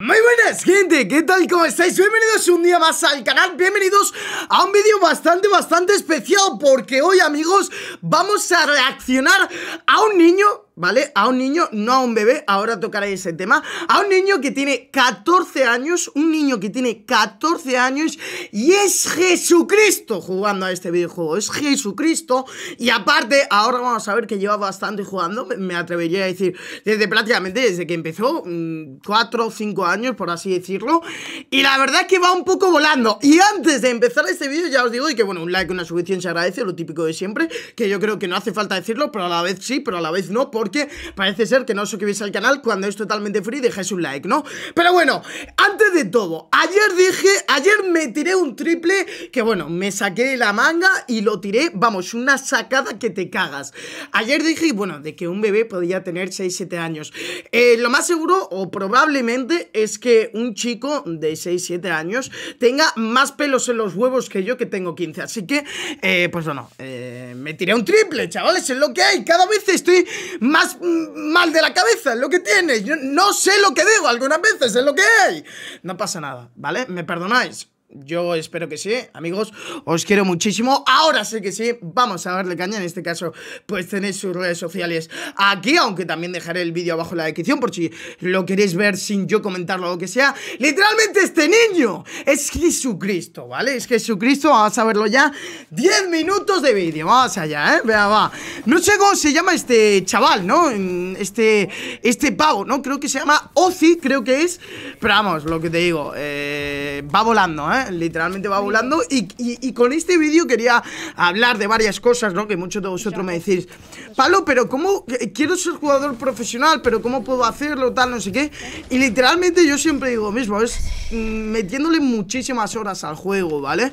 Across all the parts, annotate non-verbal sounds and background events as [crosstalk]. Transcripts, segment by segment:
Muy buenas gente, ¿qué tal? ¿Cómo estáis? Bienvenidos un día más al canal, bienvenidos a un vídeo bastante, bastante especial Porque hoy amigos, vamos a reaccionar a un niño ¿vale? A un niño, no a un bebé, ahora tocaré ese tema, a un niño que tiene 14 años, un niño que tiene 14 años y es Jesucristo jugando a este videojuego, es Jesucristo y aparte, ahora vamos a ver que lleva bastante jugando, me atrevería a decir, desde prácticamente desde que empezó, 4 mm, o 5 años, por así decirlo, y la verdad es que va un poco volando, y antes de empezar este vídeo ya os digo, y que bueno, un like, una suscripción se agradece, lo típico de siempre, que yo creo que no hace falta decirlo, pero a la vez sí, pero a la vez no, porque parece ser que no os suscribís al canal cuando es totalmente free, dejáis un like, ¿no? Pero bueno, antes de todo, ayer dije, ayer me tiré un triple que bueno, me saqué la manga y lo tiré, vamos, una sacada que te cagas. Ayer dije, bueno, de que un bebé podría tener 6-7 años. Eh, lo más seguro o probablemente es que un chico de 6-7 años tenga más pelos en los huevos que yo que tengo 15. Así que, eh, pues bueno, eh, me tiré un triple, chavales, es lo que hay. Cada vez estoy más mm, mal de la cabeza, es lo que tienes. Yo no sé lo que digo algunas veces, es lo que hay. No pasa nada, ¿vale? ¿Me perdonáis? Yo espero que sí, amigos. Os quiero muchísimo. Ahora sé que sí. Vamos a darle caña. En este caso, pues tenéis sus redes sociales aquí. Aunque también dejaré el vídeo abajo en la descripción por si lo queréis ver sin yo comentarlo o lo que sea. Literalmente este niño es Jesucristo, ¿vale? Es Jesucristo. Vamos a verlo ya. 10 minutos de vídeo. Vamos allá, ¿eh? Vea, va. No sé cómo se llama este chaval, ¿no? Este, este pavo, ¿no? Creo que se llama Ozi, creo que es. Pero vamos, lo que te digo. Eh, va volando, ¿eh? literalmente va volando. Y, con este vídeo quería hablar de varias cosas, ¿no? Que muchos de vosotros me decís, Pablo, pero ¿cómo quiero ser jugador profesional? ¿Pero cómo puedo hacerlo? Tal, no sé qué. Y literalmente yo siempre digo mismo, es mm, metiéndole muchísimas horas al juego, ¿vale?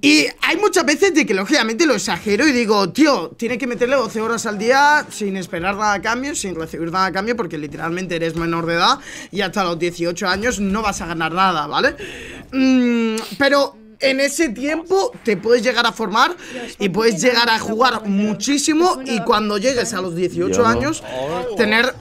Y hay muchas veces de que lógicamente lo exagero y digo, tío, tiene que meterle 12 horas al día sin esperar nada a cambio, sin recibir nada a cambio, porque literalmente eres menor de edad y hasta los 18 años no vas a ganar nada, ¿vale? Mm, Mm, pero en ese tiempo te puedes llegar a formar y puedes llegar a jugar muchísimo y cuando llegues a los 18 años tener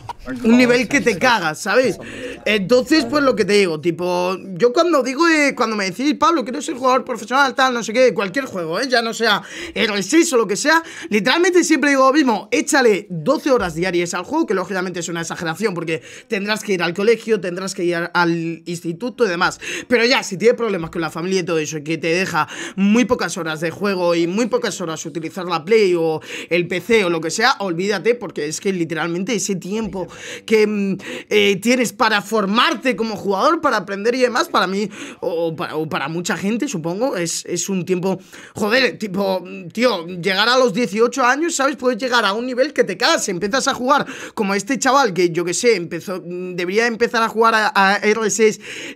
un nivel que te cagas, ¿sabes? Entonces, pues lo que te digo, tipo, yo cuando digo, eh, cuando me decís, Pablo, quiero ser jugador profesional, tal, no sé qué, cualquier juego, ¿eh? ya no sea el 6 o lo que sea, literalmente siempre digo lo mismo, échale 12 horas diarias al juego, que lógicamente es una exageración, porque tendrás que ir al colegio, tendrás que ir al instituto y demás. Pero ya, si tienes problemas con la familia y todo eso, que te deja muy pocas horas de juego y muy pocas horas utilizar la Play o el PC o lo que sea, olvídate, porque es que literalmente ese tiempo que mm, eh, tienes para formarte como jugador, para aprender y demás, para mí, o, para, mucha gente, supongo, es, un tiempo, joder, tipo, tío, llegar a los 18 años, ¿sabes? Puedes llegar a un nivel que te cagas, empiezas a jugar como este chaval que yo que sé, empezó, mm, debería empezar a jugar a, a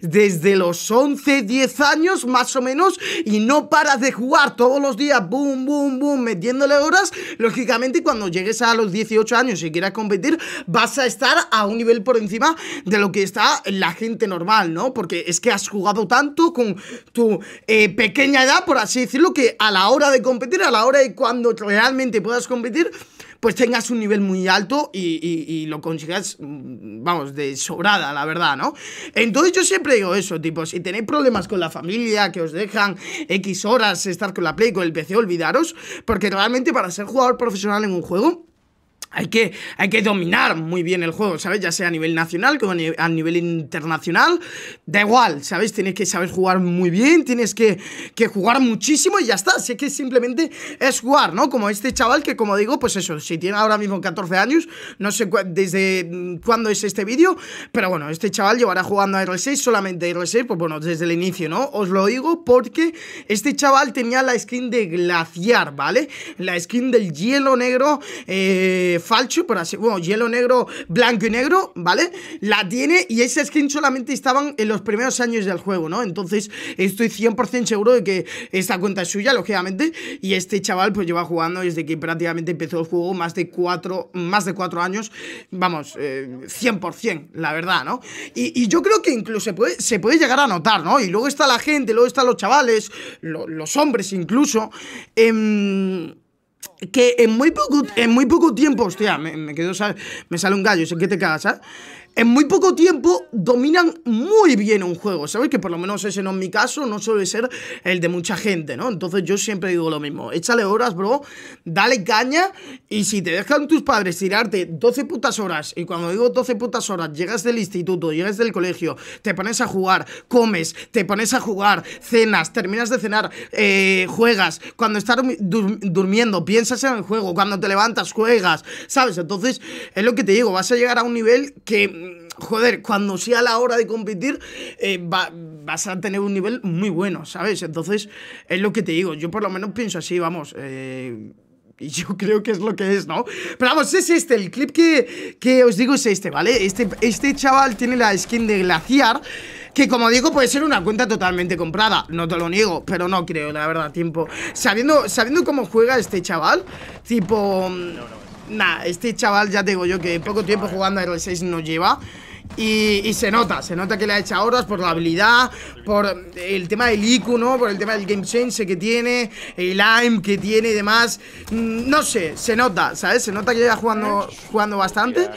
desde los 11, 10 años más o menos y no paras de jugar todos los días, boom, boom, boom, metiéndole horas, lógicamente cuando llegues a los 18 años y quieras competir, vas a estar a un nivel por encima de lo que está la gente normal, ¿no? Porque es que has jugado tanto con tu eh, pequeña edad, por así decirlo, que a la hora de competir, a la hora de cuando realmente puedas competir, pues tengas un nivel muy alto y, y, lo consigas, mm, vamos, de sobrada, la verdad, ¿no? Entonces yo siempre digo eso, tipo, si tenéis problemas con la familia, que os dejan X horas estar con la Play, con el PC, olvidaros, porque realmente para ser jugador profesional en un juego hay que, hay que dominar muy bien el juego, ¿sabes? Ya sea a nivel nacional como a nivel internacional. Da igual, ¿sabes? Tienes que saber jugar muy bien, tienes que, jugar muchísimo y ya está. Así que simplemente es jugar, ¿no? Como este chaval que, como digo, pues eso, si tiene ahora mismo 14 años, no sé desde mm, cuándo es este vídeo, pero bueno, este chaval llevará jugando a R6, solamente a R6, pues bueno, desde el inicio, ¿no? Os lo digo porque este chaval tenía la skin de glaciar, ¿vale? La skin del hielo negro, eh Falcho, por así, bueno, hielo negro, blanco y negro, ¿vale? La tiene y ese skin solamente estaban en los primeros años del juego, ¿no? Entonces estoy 100% seguro de que esta cuenta es suya, lógicamente, y este chaval pues lleva jugando desde que prácticamente empezó el juego más de cuatro, más de cuatro años, vamos, 100%, eh, la verdad, ¿no? Y, yo creo que incluso se puede, llegar a notar, ¿no? Y luego está la gente, luego están los chavales, los hombres incluso, eh, que en muy poco, en muy poco tiempo, hostia, me, quedo, me sale un gallo, sé que te cagas, En muy poco tiempo dominan muy bien un juego, ¿sabes? Que por lo menos ese no es mi caso, no suele ser el de mucha gente, ¿no? Entonces yo siempre digo lo mismo, échale horas, bro, dale caña y si te dejan tus padres tirarte 12 putas horas, y cuando digo 12 putas horas, llegas del instituto, llegas del colegio, te pones a jugar, comes, te pones a jugar, cenas, terminas de cenar, eh, juegas, cuando estás durmiendo, piensas, piensas en juego, cuando te levantas juegas, ¿sabes? Entonces, es lo que te digo, vas a llegar a un nivel que, mm, joder, cuando sea la hora de competir, eh, vas a tener un nivel muy bueno, ¿sabes? Entonces, es lo que te digo, yo por lo menos pienso así, vamos. Eh, y yo [laughs] creo que es lo que es, ¿no? Pero vamos, es este, el clip que, os digo es este, ¿vale? Este, este chaval tiene la skin de glaciar que como digo puede ser una cuenta totalmente comprada, no te lo niego, pero no creo, la verdad, tiempo. Sabiendo, sabiendo cómo juega este chaval, tipo... Mm, nah, este chaval ya te digo yo que poco tiempo jugando a R6 no lleva. Y, se nota, se nota que le ha hecho horas por la habilidad, por el tema del IQ, Por el tema del game change que tiene, el aim que tiene y demás. Mm, no sé, se nota, ¿sabes? Se nota que lleva jugando, jugando bastante.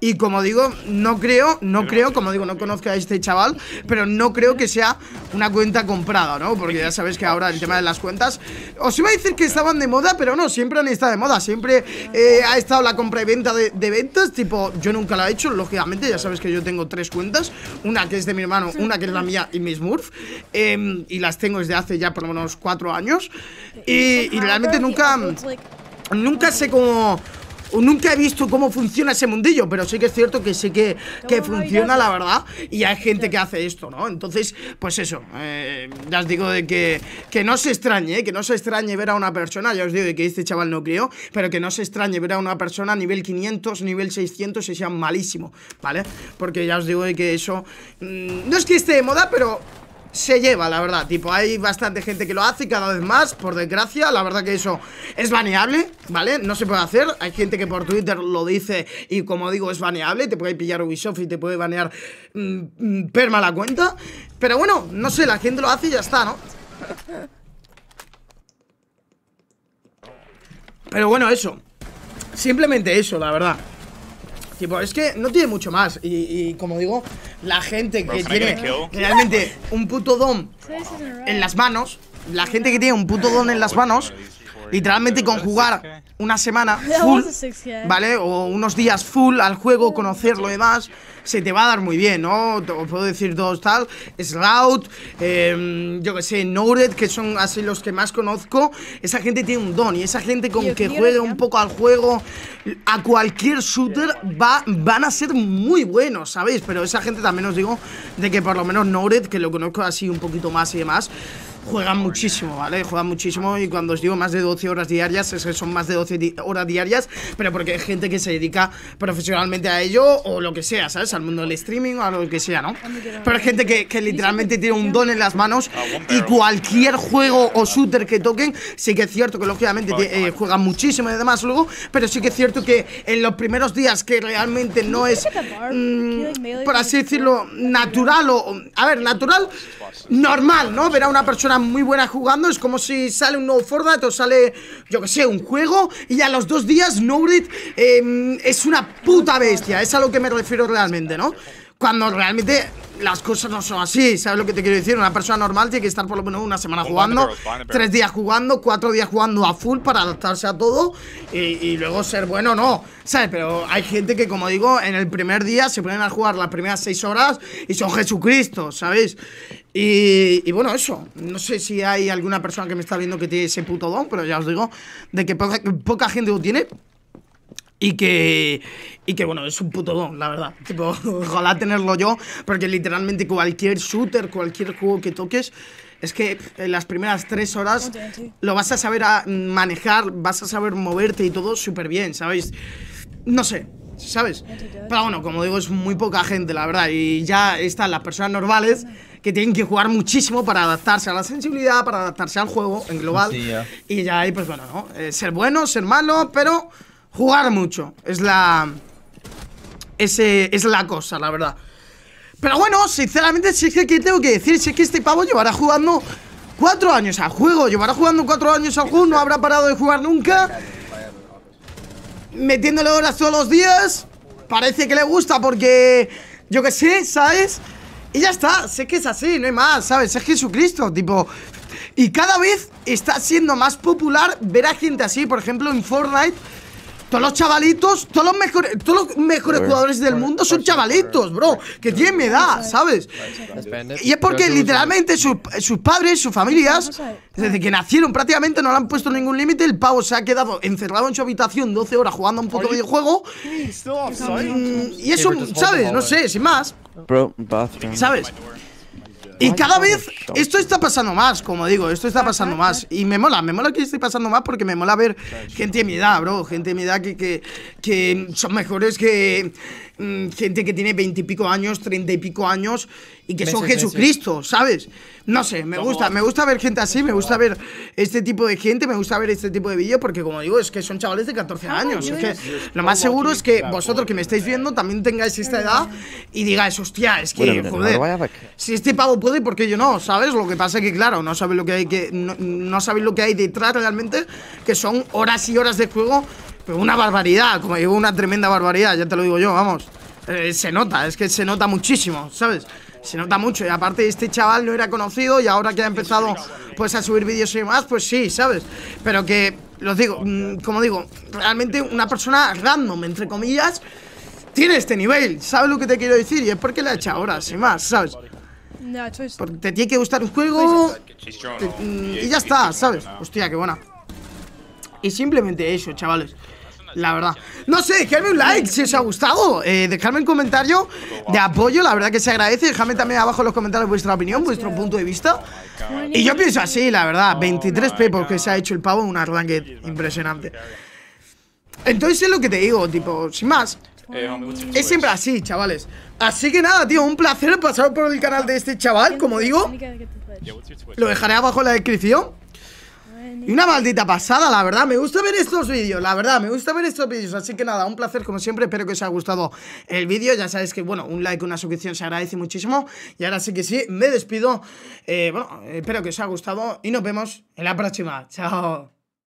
Y como digo, no creo, no creo, como digo, no conozco a este chaval, pero no creo que sea una cuenta comprada, ¿no? Porque ya sabes que ahora el tema de las cuentas. Os iba a decir que estaban de moda, pero no, siempre han estado de moda. Siempre eh, ha estado la compra y venta de, de ventas. Tipo, yo nunca la he hecho, lógicamente, ya sabes que yo tengo tres cuentas, una que es de mi hermano, una que es la mía y Miss Murph em, y las tengo desde hace ya por lo menos cuatro años, y, y realmente nunca, nunca sé cómo nunca he visto cómo funciona ese mundillo, pero sí que es cierto que sí que, funciona, la verdad, y hay gente que hace esto, ¿no? Entonces, pues eso, eh, ya os digo de que, que no se extrañe, que no se extrañe ver a una persona, ya os digo de que este chaval no creo, pero que no se extrañe ver a una persona a nivel 500, nivel 600 y sea malísimo, ¿vale? Porque ya os digo de que eso, mm, no es que esté de moda, pero se lleva, la verdad Tipo, hay bastante gente que lo hace cada vez más, por desgracia La verdad que eso es baneable, ¿vale? No se puede hacer, hay gente que por Twitter lo dice Y como digo, es baneable Te puede pillar Ubisoft y te puede banear mm, mm, Perma la cuenta Pero bueno, no sé, la gente lo hace y ya está, ¿no? Pero bueno, eso Simplemente eso, la verdad Tipo, es que no tiene mucho más y como digo, la gente que tiene realmente un puto don en las manos, la gente que tiene un puto don en las manos Literalmente con jugar una semana [laughs] full, ¿vale? O unos días full al juego, conocerlo y demás, se te va a dar muy bien, ¿no? Os puedo decir dos tal, Slout, eh, em, yo que sé, Nored, que son así los que más conozco. Esa gente tiene un don y esa gente con que juegue un poco al juego, a cualquier shooter van a ser muy buenos, ¿sabéis? Pero esa gente también os digo de que por lo menos Nored, que lo conozco así un poquito más y demás, juegan muchísimo, ¿vale? Juegan muchísimo y cuando os digo más de 12 horas diarias, es que son más de 12 horas diarias, pero porque hay gente que se dedica profesionalmente a ello o lo que sea, ¿sabes? Al mundo del streaming o a lo que sea, ¿no? Pero hay gente que, que literalmente tiene un don en las manos y cualquier juego o shooter que toquen, sí que es cierto que lógicamente eh, juegan muchísimo y demás luego, pero sí que es cierto que en los primeros días que realmente no es, mm, por así decirlo, natural o, a ver, natural, normal, ¿no? Ver a una persona muy buena jugando. Es como si sale un nuevo Fortnite o sale, yo que sé, un juego. Y a los dos días, Nobrit em, es una puta bestia. Es a lo que me refiero realmente, ¿no? Cuando realmente las cosas no son así, ¿sabes lo que te quiero decir? Una persona normal tiene que estar por lo menos una semana jugando, tres días jugando, cuatro días jugando a full para adaptarse a todo y, y, luego ser bueno, no, ¿sabes? Pero hay gente que, como digo, en el primer día se ponen a jugar las primeras seis horas y son Jesucristo, ¿sabéis? Y, bueno, eso. No sé si hay alguna persona que me está viendo que tiene ese puto don, pero ya os digo, de que poca, gente lo tiene. Y que, y que, bueno, es un puto don, la verdad. [laughs] Tipo, ojalá tenerlo yo, porque literalmente cualquier shooter, cualquier juego que toques, es que en las primeras tres horas lo vas a saber manejar, vas a saber moverte y todo súper bien, ¿sabéis? No sé, ¿sabes? Pero bueno, como digo, es muy poca gente, la verdad. Y ya están las personas normales que tienen que jugar muchísimo para adaptarse a la sensibilidad, para adaptarse al juego en global. Y ya ahí, pues bueno, ¿no? Eh, ser bueno, ser malo, pero jugar mucho. Es la. Ese, es la cosa, la verdad. Pero bueno, sinceramente, si es que tengo que decir, si es que este pavo llevará jugando cuatro años al juego, llevará jugando cuatro años al juego, no habrá parado de jugar nunca metiéndole horas todos los días. Parece que le gusta porque, yo que sé, ¿sabes? Y ya está, sé que es así, no hay más, ¿sabes? Es Jesucristo, tipo... Y cada vez está siendo más popular ver a gente así, por ejemplo, en Fortnite todos los chavalitos, todos los mejores, todos los mejores jugadores del mundo son chavalitos, bro. Que tienen me edad, ¿sabes? Y es porque literalmente sus, padres, sus familias, desde que nacieron prácticamente no le han puesto ningún límite. El pavo se ha quedado encerrado en su habitación 12 horas jugando a un puto videojuego. Mm, y eso, ¿sabes? No sé, sin más. Bro, ¿Sabes? Y cada vez esto está pasando más, como digo, esto está pasando más. Y me mola, me mola que esté pasando más porque me mola ver gente de mi edad, bro. Gente de mi edad que, que, que son mejores que Mm, gente que tiene veintipico años, treinta y pico años y que son Jesucristo, ¿sabes? No sé, me gusta, me gusta ver gente así, me gusta ver este tipo de gente, me gusta ver este tipo de vídeos porque como digo, es que son chavales de 14 ah, años. que lo más seguro es que vosotros que me estáis viendo también tengáis esta edad y digáis, hostia, es que, joder, si este pavo puede, porque yo no? ¿Sabes? Lo que pasa es que, claro, no sabéis lo que hay, que, no, no sabéis lo que hay detrás realmente, que son horas y horas de juego una barbaridad, como digo, una tremenda barbaridad, ya te lo digo yo, vamos. Eh, se nota, es que se nota muchísimo, ¿sabes? Se nota mucho y aparte este chaval no era conocido y ahora que ha empezado pues a subir vídeos y demás, pues sí, ¿sabes? Pero que, los digo, mm, como digo, realmente una persona random, entre comillas, tiene este nivel, ¿sabes lo que te quiero decir? Y es porque la ha hecho ahora, sin más, ¿sabes? Porque te tiene que gustar un juego pues mm, y ya está, ¿sabes? Hostia, qué buena. Y simplemente eso, chavales la verdad. No sé, dejadme un like si os ha gustado. Eh, dejadme un comentario de apoyo, la verdad que se agradece. Dejadme también abajo en los comentarios vuestra opinión, vuestro punto de vista. Y yo pienso así, la verdad. 23 p que se ha hecho el pavo en una ranked impresionante. Entonces es lo que te digo, tipo, sin más. Es siempre así, chavales. Así que nada, tío, un placer pasar por el canal de este chaval, como digo. Lo dejaré abajo en la descripción. Y una maldita pasada, la verdad, me gusta ver estos vídeos, la verdad, me gusta ver estos vídeos Así que nada, un placer como siempre, espero que os haya gustado el vídeo Ya sabéis que, bueno, un like, una suscripción se agradece muchísimo Y ahora sí que sí, me despido eh, Bueno, espero que os haya gustado y nos vemos en la próxima Chao